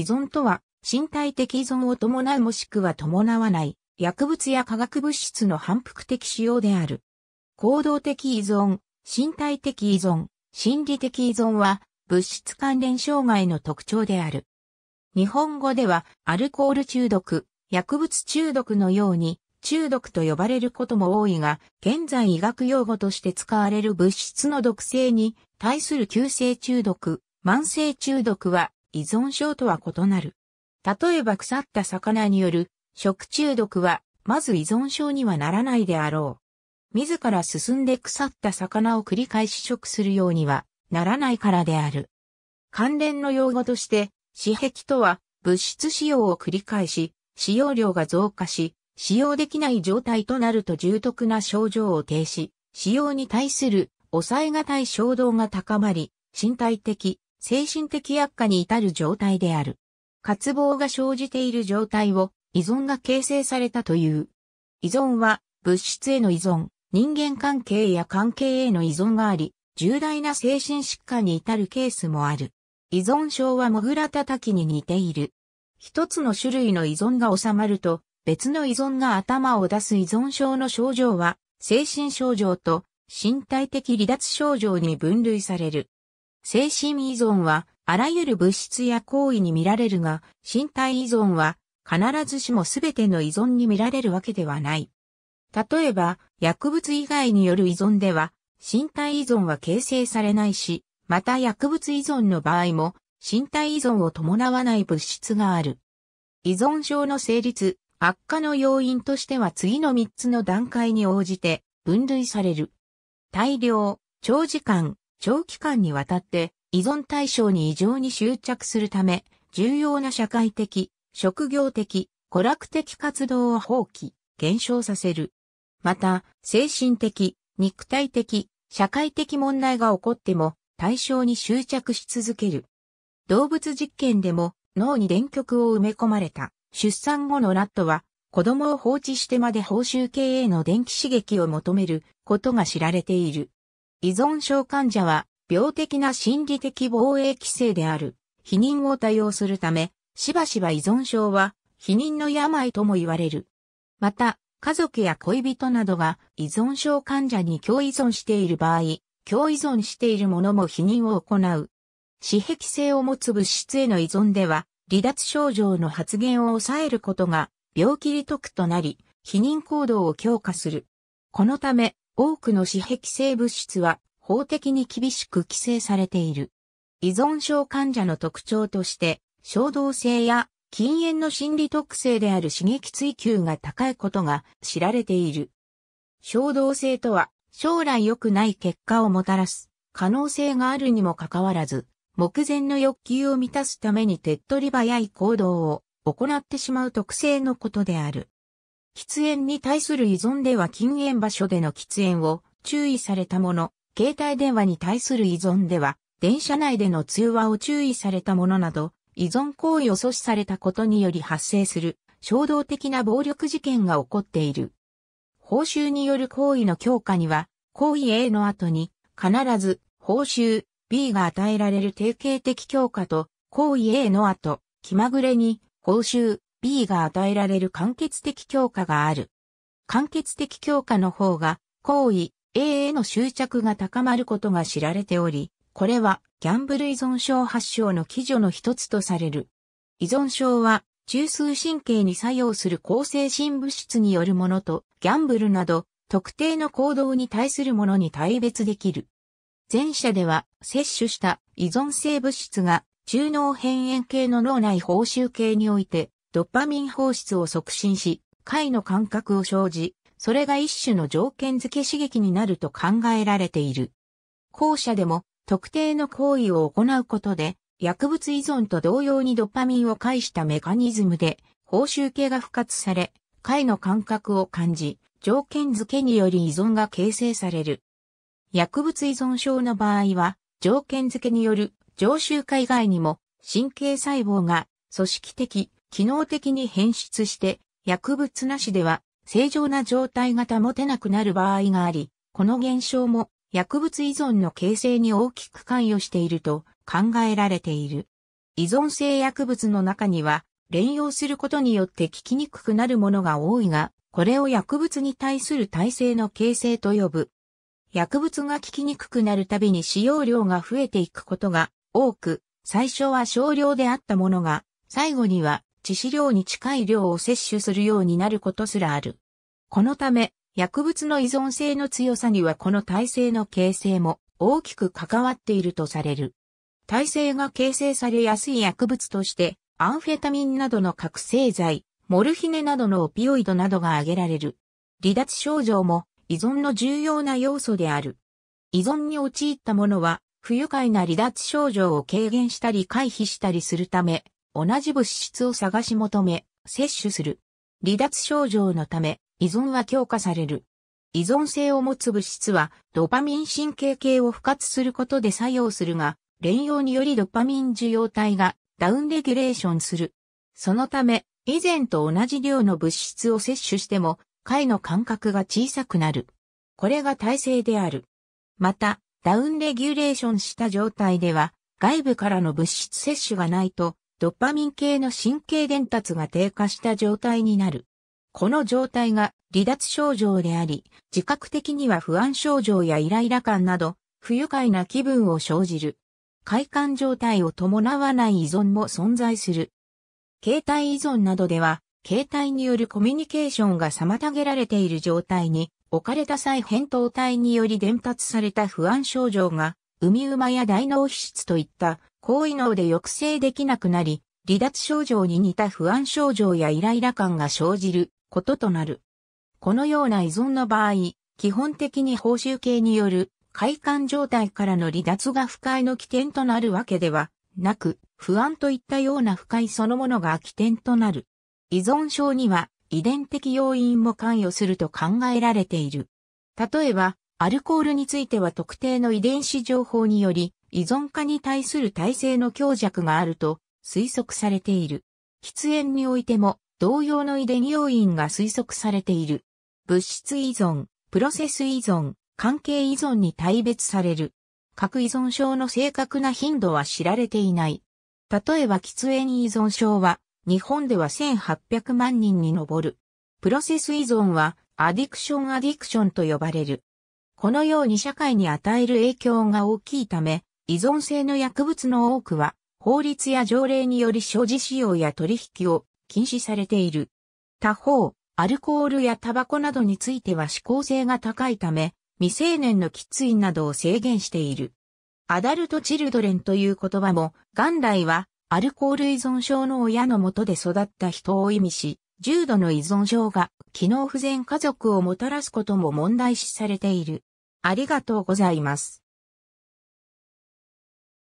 依存とは、身体的依存を伴うもしくは伴わない、薬物や化学物質の反復的使用である。行動的依存、身体的依存、心理的依存は、物質関連障害の特徴である。日本語では、アルコール中毒、薬物中毒のように、中毒と呼ばれることも多いが、現在医学用語として使われる物質の毒性に対する急性中毒、慢性中毒は依存症とは異なる。例えば腐った魚による食中毒は、まず依存症にはならないであろう。自ら進んで腐った魚を繰り返し食するようにはならないからである。関連の用語として、死壁とは物質使用を繰り返し、使用量が増加し、使用できない状態となると重篤な症状を停止、使用に対する抑えがたい衝動が高まり、身体的、精神的悪化に至る状態である。渇望が生じている状態を依存が形成されたという。依存は物質への依存、人間関係や関係への依存があり、重大な精神疾患に至るケースもある。依存症はモグラたたきに似ている。一つの種類の依存が収まると、別の依存が頭を出す依存症の症状は、精神症状と身体的離脱症状に分類される。精神依存は、あらゆる物質や行為に見られるが、身体依存は、必ずしも全ての依存に見られるわけではない。例えば、薬物以外による依存では、身体依存は形成されないし、また薬物依存の場合も、身体依存を伴わない物質がある。依存症の成立、悪化の要因としては次の3つの段階に応じて分類される。大量、長時間、長期間にわたって依存対象に異常に執着するため、重要な社会的、職業的、娯楽的活動を放棄、減少させる。また、精神的、肉体的、社会的問題が起こっても対象に執着し続ける。動物実験でも脳に電極を埋め込まれた出産後のラットは子供を放置してまで報酬系への電気刺激を求めることが知られている。依存症患者は、病的な心理的防衛規制である、否認を多用するため、しばしば依存症は、否認の病とも言われる。また、家族や恋人などが依存症患者に共依存している場合、共依存している者も否認を行う。私癖性を持つ物質への依存では、離脱症状の発現を抑えることが病気利得となり、否認行動を強化する。このため、多くの私壁性物質は法的に厳しく規制されている。依存症患者の特徴として、衝動性や禁煙の心理特性である刺激追求が高いことが知られている。衝動性とは、将来良くない結果をもたらす可能性があるにもかかわらず、目前の欲求を満たすために手っ取り早い行動を行ってしまう特性のことである。喫煙に対する依存では禁煙場所での喫煙を注意されたもの、携帯電話に対する依存では、電車内での通話を注意されたものなど、依存行為を阻止されたことにより発生する衝動的な暴力事件が起こっている。報酬による行為の強化には、行為 A の後に必ず報酬 B が与えられる定型的強化と行為 A の後、気まぐれに報酬 B が与えられる間欠的強化がある。間欠的強化の方が、行為 A への執着が高まることが知られており、これはギャンブル依存症発症の基準の一つとされる。依存症は、中枢神経に作用する抗精神物質によるものと、ギャンブルなど、特定の行動に対するものに対別できる。前者では、摂取した依存性物質が、中脳辺縁系の脳内報酬系において、ドッパミン放出を促進し、貝の感覚を生じ、それが一種の条件付け刺激になると考えられている。後者でも特定の行為を行うことで、薬物依存と同様にドパミンを介したメカニズムで、報酬系が付活され、貝の感覚を感じ、条件付けにより依存が形成される。薬物依存症の場合は、条件付けによる常習化以外にも、神経細胞が組織的、機能的に変質して、薬物なしでは正常な状態が保てなくなる場合があり、この現象も薬物依存の形成に大きく関与していると考えられている。依存性薬物の中には、連用することによって効きにくくなるものが多いが、これを薬物に対する耐性の形成と呼ぶ。薬物が効きにくくなるたびに使用量が増えていくことが多く、最初は少量であったものが、最後には致死量に近い量を摂取するようになることすらある。このため、薬物の依存性の強さにはこの体制の形成も大きく関わっているとされる。体制が形成されやすい薬物として、アンフェタミンなどの覚醒剤、モルヒネなどのオピオイドなどが挙げられる。離脱症状も依存の重要な要素である。依存に陥った者は不愉快な離脱症状を軽減したり回避したりするため、同じ物質を探し求め、摂取する。離脱症状のため、依存は強化される。依存性を持つ物質は、ドパミン神経系を不活することで作用するが、連用によりドパミン受容体がダウンレギュレーションする。そのため、以前と同じ量の物質を摂取しても、回の間隔が小さくなる。これが耐性である。また、ダウンレギュレーションした状態では、外部からの物質摂取がないと、ドッパミン系の神経伝達が低下した状態になる。この状態が離脱症状であり、自覚的には不安症状やイライラ感など、不愉快な気分を生じる。快感状態を伴わない依存も存在する。携帯依存などでは、携帯によるコミュニケーションが妨げられている状態に、置かれた際扁桃体により伝達された不安症状が、海馬や大脳皮質といった高位能で抑制できなくなり、離脱症状に似た不安症状やイライラ感が生じることとなる。このような依存の場合、基本的に報酬系による快感状態からの離脱が不快の起点となるわけではなく、不安といったような不快そのものが起点となる。依存症には遺伝的要因も関与すると考えられている。例えば、アルコールについては特定の遺伝子情報により依存化に対する耐性の強弱があると推測されている。喫煙においても同様の遺伝要因が推測されている。物質依存、プロセス依存、関係依存に大別される。核依存症の正確な頻度は知られていない。例えば喫煙依存症は日本では1800万人に上る。プロセス依存はアディクションアディクションと呼ばれる。このように社会に与える影響が大きいため、依存性の薬物の多くは、法律や条例により所持使用や取引を禁止されている。他方、アルコールやタバコなどについては指向性が高いため、未成年の喫煙などを制限している。アダルトチルドレンという言葉も、元来はアルコール依存症の親のもとで育った人を意味し、重度の依存症が機能不全家族をもたらすことも問題視されている。ありがとうございます。